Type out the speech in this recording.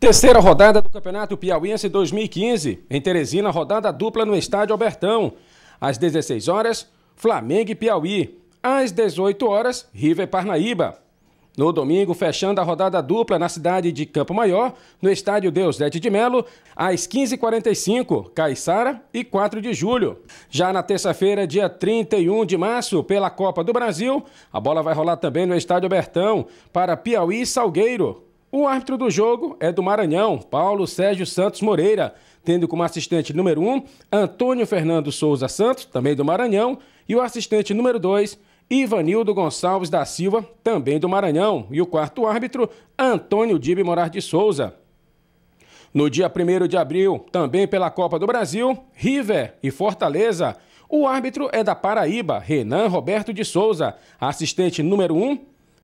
Terceira rodada do Campeonato Piauiense 2015, em Teresina, rodada dupla no Estádio Albertão. Às 16 horas, Flamengo e Piauí. Às 18 horas, River Parnaíba. No domingo, fechando a rodada dupla na cidade de Campo Maior, no estádio Deusdete de Melo, às 15h45, Caiçara e 4 de julho. Já na terça-feira, dia 31 de março, pela Copa do Brasil, a bola vai rolar também no estádio Bertão, para Piauí e Salgueiro, o árbitro do jogo é do Maranhão, Paulo Sérgio Santos Moreira, tendo como assistente número 1 um, Antônio Fernando Souza Santos, também do Maranhão, e o assistente número 2, Ivanildo Gonçalves da Silva, também do Maranhão, e o quarto árbitro, Antônio Dibe Morar de Souza. No dia 1 de abril, também pela Copa do Brasil, River e Fortaleza. O árbitro é da Paraíba, Renan Roberto de Souza, assistente número 1,